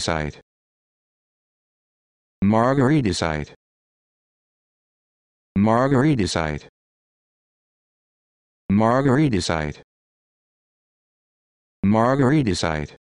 site. Margaritosite site. Margaritosite site.